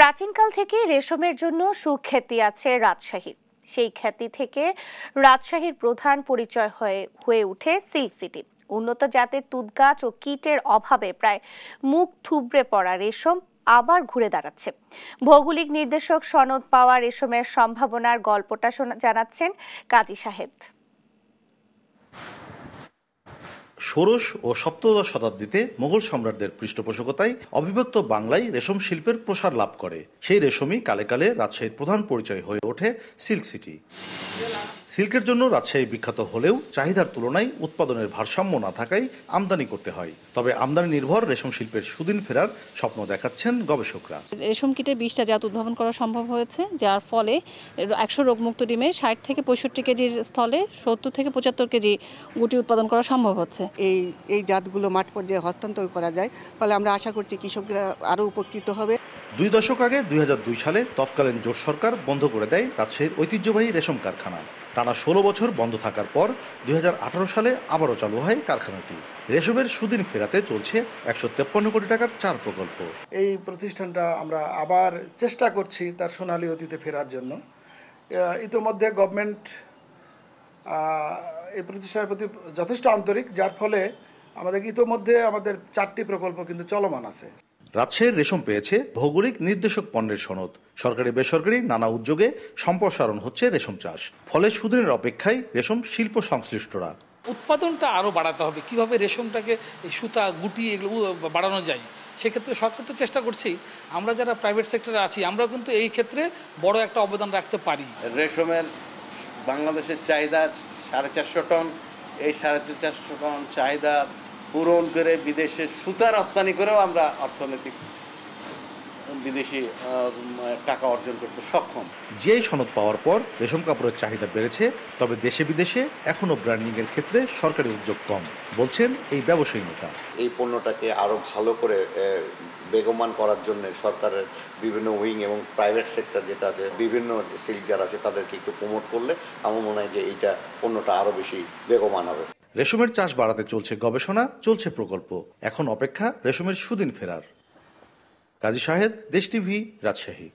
প্রাচীনকাল থেকে রেশমের জন্য সুখ্যাতি আছে রাজশাহীর সেই খ্যাতি থেকে রাজশাহীর প্রধান পরিচয় হয়ে হয়ে উঠে সিল্ক সিটি উন্নত জাতের তুদগাছ ও কীটের অভাবে প্রায় মুখ থুবড়ে পড়া রেশম আবার ঘুরে দাঁড়াচ্ছে ভৌগোলিক নির্দেশক সনদ পাওয়া রেশমের সম্ভাবনার গল্পটা জানাচ্ছেন কাজী সাহেব ষোড়শ ও সপ্তদশ শতাব্দীতে মোগল সম্রাটদের পৃষ্ঠপোষকতায় অবিভক্ত বাংলায় রেশম শিল্পের প্রসার লাভ করে সেই রেশমই কালে কালে রাজশাহীর প্রধান পরিচয় হয়ে ওঠে সিল্ক সিটি সিল্কের জন্য রাজশাহী বিখ্যাত হলেও চাহিদার তুলনায় উৎপাদনের ভারসাম্য না থাকায় আমদানি করতে হয় তবে আমদানি নির্ভর রেশম শিল্পের সুদিন ফেরার স্বপ্ন দেখাচ্ছেন গবেষকরা রেশম কিটের বিশটা জাত উদ্ভাবন করা সম্ভব হয়েছে যার ফলে একশো রোগমুক্ত ডিমে ষাট থেকে পঁয়ষট্টি কেজির স্থলে সত্তর থেকে পঁচাত্তর কেজি গুটি উৎপাদন করা সম্ভব হচ্ছে এই এই জাতগুলো মাঠ পর্যায়ে হস্তান্তর করা যায় ফলে আমরা আশা করছি কৃষকরা আরও উপকৃত হবে দুই দশক আগে দুই সালে তৎকালীন জোট সরকার বন্ধ করে দেয় রাজশাহীর ঐতিহ্যবাহী রেশম কারখানা টানা ষোলো বছর বন্ধ থাকার পর দুই সালে আবারও চালু হয় কারখানাটি রেশমের সুদিন ফেরাতে চলছে একশো তেপ্পান্ন কোটি টাকার চার প্রকল্প এই প্রতিষ্ঠানটা আমরা আবার চেষ্টা করছি তার সোনালি অতীতে ফেরার জন্য ইতোমধ্যে গভর্নমেন্ট এই প্রতিষ্ঠানের প্রতি যথেষ্ট আন্তরিক যার ফলে আমাদের ইতোমধ্যে আমাদের চারটি প্রকল্প কিন্তু চলমান আছে রাজশাহীর রেশম পেয়েছে ভৌগোলিক নির্দেশক পণ্যের সনদ সরকারি বেসরকারি নানা উদ্যোগে সম্প্রসারণ হচ্ছে রেশম চাষ ফলে সুদিনের অপেক্ষায় রেশম শিল্প সংশ্লিষ্টরা উৎপাদনটা আরও বাড়াতে হবে কিভাবে রেশমটাকে এই সুতা গুটি এগুলো বাড়ানো যায় সেক্ষেত্রে সরকার তো চেষ্টা করছি আমরা যারা প্রাইভেট সেক্টরে আছি আমরা কিন্তু এই ক্ষেত্রে বড় একটা অবদান রাখতে পারি রেশমের বাংলাদেশের চাহিদা সাড়ে চারশো টন এই সাড়ে চারশো টন চাহিদা পূরণ করে বিদেশে সুতা রপ্তানি করেও আমরা অর্থনৈতিক বিদেশি টাকা অর্জন করতে সক্ষম যে সনদ পাওয়ার পর রেশম কাপড়ের চাহিদা বেড়েছে তবে দেশে বিদেশে এখনও ব্র্যান্ডিংয়ের ক্ষেত্রে সরকারি উদ্যোগ কম বলছেন এই ব্যবসায়ী নেতা এই পণ্যটাকে আরও ভালো করে বেগমান করার জন্য সরকারের বিভিন্ন উইং এবং প্রাইভেট সেক্টর যেটা আছে বিভিন্ন শিল্প যারা আছে তাদেরকে একটু প্রমোট করলে আমার মনে হয় যে এইটা পণ্যটা আরও বেশি বেগমান হবে রেশমের চাষ বাড়াতে চলছে গবেষণা চলছে প্রকল্প এখন অপেক্ষা রেশমের সুদিন ফেরার কাজী সাহেব দেশ টিভি রাজশাহী